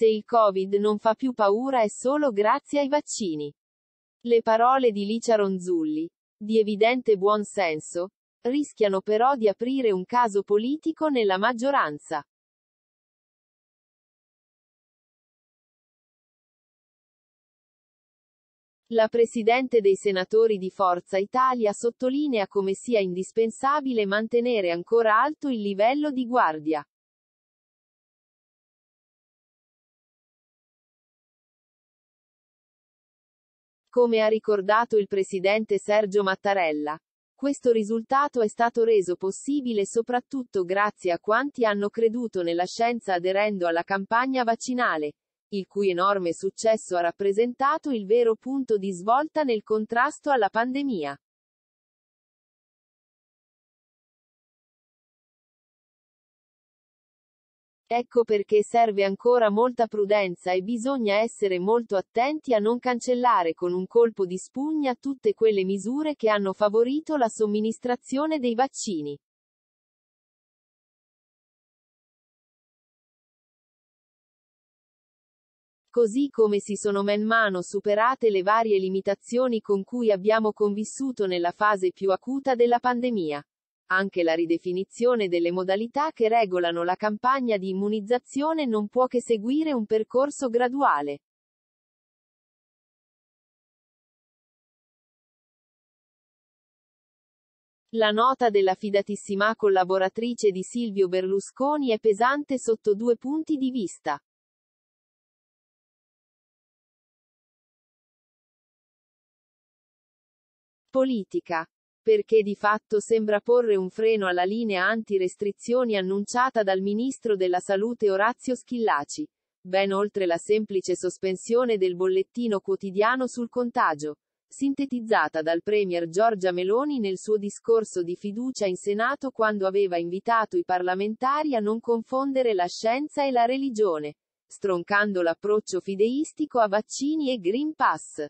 se il Covid non fa più paura è solo grazie ai vaccini. Le parole di Licia Ronzulli, di evidente buon senso, rischiano però di aprire un caso politico nella maggioranza. La Presidente dei Senatori di Forza Italia sottolinea come sia indispensabile mantenere ancora alto il livello di guardia. Come ha ricordato il presidente Sergio Mattarella, questo risultato è stato reso possibile soprattutto grazie a quanti hanno creduto nella scienza aderendo alla campagna vaccinale, il cui enorme successo ha rappresentato il vero punto di svolta nel contrasto alla pandemia. Ecco perché serve ancora molta prudenza e bisogna essere molto attenti a non cancellare con un colpo di spugna tutte quelle misure che hanno favorito la somministrazione dei vaccini. così come si sono man mano superate le varie limitazioni con cui abbiamo convissuto nella fase più acuta della pandemia. Anche la ridefinizione delle modalità che regolano la campagna di immunizzazione non può che seguire un percorso graduale. La nota della fidatissima collaboratrice di Silvio Berlusconi è pesante sotto due punti di vista. Politica perché di fatto sembra porre un freno alla linea anti-restrizioni annunciata dal ministro della Salute Orazio Schillaci, ben oltre la semplice sospensione del bollettino quotidiano sul contagio, sintetizzata dal Premier Giorgia Meloni nel suo discorso di fiducia in Senato quando aveva invitato i parlamentari a non confondere la scienza e la religione, stroncando l'approccio fideistico a vaccini e Green Pass.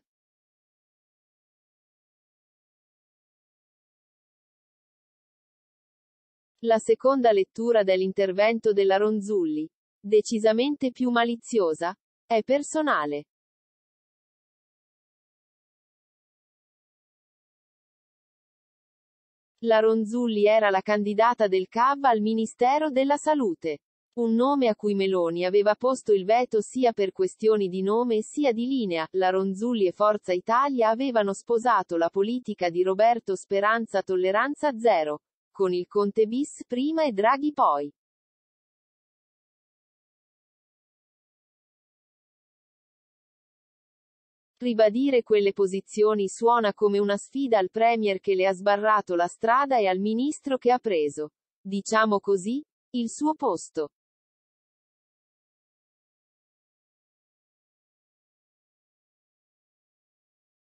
La seconda lettura dell'intervento della Ronzulli, decisamente più maliziosa, è personale. La Ronzulli era la candidata del CAV al Ministero della Salute. Un nome a cui Meloni aveva posto il veto sia per questioni di nome sia di linea, la Ronzulli e Forza Italia avevano sposato la politica di Roberto Speranza Tolleranza Zero con il Conte bis prima e Draghi poi. Ribadire quelle posizioni suona come una sfida al Premier che le ha sbarrato la strada e al Ministro che ha preso, diciamo così, il suo posto.